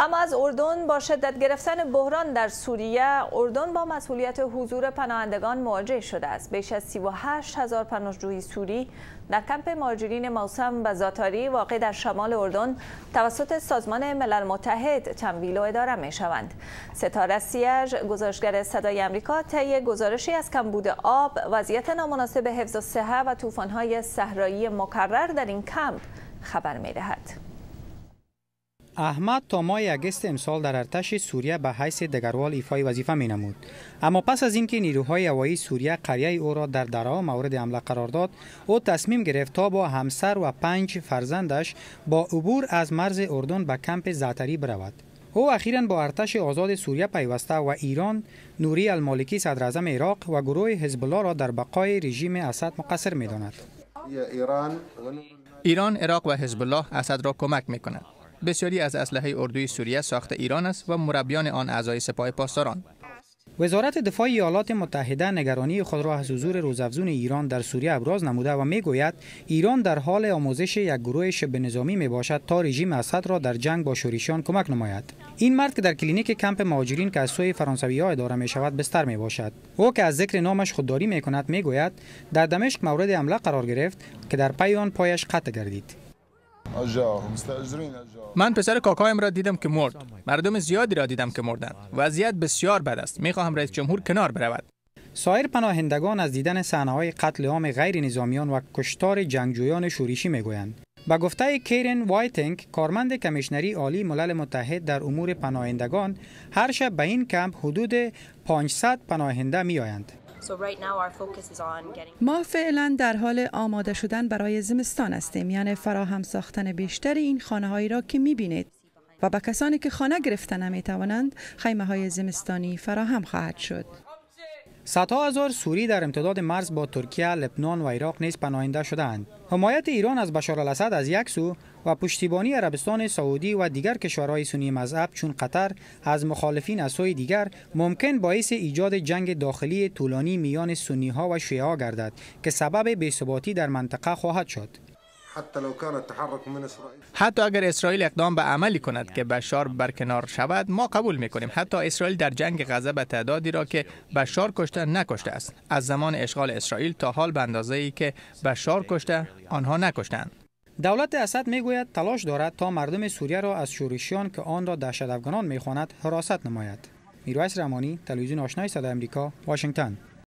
اما از اردن با شدت گرفتن بحران در سوریه اردن با مسئولیت حضور پناهندگان مواجه شده است بیش از 38 هزار پناهجوی سوری در کمپ مهاجرین موسم و زاتاری واقع در شمال اردن توسط سازمان ملل متحد تمویل و اداره می شوند ستاره سیج گزارشگر صدای آمریکا طی گزارشی از کمبود آب وضعیت نامناسب حفظ صحه و های صحرایی مکرر در این کمپ خبر می دهد. احمد تا ماه اگست امسال در ارتش سوریه به حیث دگروال ایفای وظیفه می نمود اما پس از اینکه نیروهای هوایی سوریه قریه او را در درا مورد حمله قرار داد او تصمیم گرفت تا با همسر و پنج فرزندش با عبور از مرز اردن به کمپ زعتری برود او اخیرا با ارتش آزاد سوریه پیوسته و ایران نوری المالکی صدر عراق و گروه حزب الله را در بقای رژیم اسد مقصر داند ایران عراق و حزب الله اسد را کمک می کند بسیاری از اسلحه اردوی سوریه ساخت ایران است و مربیان آن اعضای سپاه پاسداران وزارت دفاع ایالات متحده نگرانی خود را از حضور روزافزون ایران در سوریه ابراز نموده و میگوید ایران در حال آموزش یک گروه شبه نظامی می باشد تا رژیم اسد را در جنگ با شوریشان کمک نماید این مرد که در کلینیک کمپ مهاجرین که از سوی فرانسوی ها اداره می شود بستر می باشد او که از ذکر نامش خودداری می کند می گوید در دمشق مورد حمله قرار گرفت که در پی آن پایش قطع گردید من پسر کاکایم را دیدم که مرد مردم زیادی را دیدم که مردند وضعیت بسیار بد است میخواهم رئیس جمهور کنار برود سایر پناهندگان از دیدن صحنه های قتل عام غیر نظامیان و کشتار جنگجویان شوریشی میگویند به گفته کیرن وایتینگ کارمند کمیشنری عالی ملل متحد در امور پناهندگان هر شب به این کمپ حدود 500 پناهنده می آیند. ما فعلا در حال آماده شدن برای زمستان هستیم یعنی فراهم ساختن بیشتر این خانه هایی را که می بینید و به کسانی که خانه گرفته نمی توانند خیمه های زمستانی فراهم خواهد شد. صدها هزار سوری در امتداد مرز با ترکیه، لبنان و عراق نیز پناهنده شدهاند. حمایت ایران از بشار الاسد از یک سو و پشتیبانی عربستان سعودی و دیگر کشورهای سنی مذهب چون قطر از مخالفین از سوی دیگر ممکن باعث ایجاد جنگ داخلی طولانی میان سنی ها و شیعه ها گردد که سبب بی‌ثباتی در منطقه خواهد شد. حتی اگر اسرائیل اقدام به عملی کند که بشار برکنار شود ما قبول می کنیم حتی اسرائیل در جنگ غزه به تعدادی را که بشار کشته نکشته است از زمان اشغال اسرائیل تا حال به اندازه ای که بشار کشته آنها نکشتند دولت اسد میگوید تلاش دارد تا مردم سوریه را از شورشیان که آن را دهشت می میخواند حراست نماید میرویس رمانی تلویزیون آشنای صدای آمریکا واشنگتن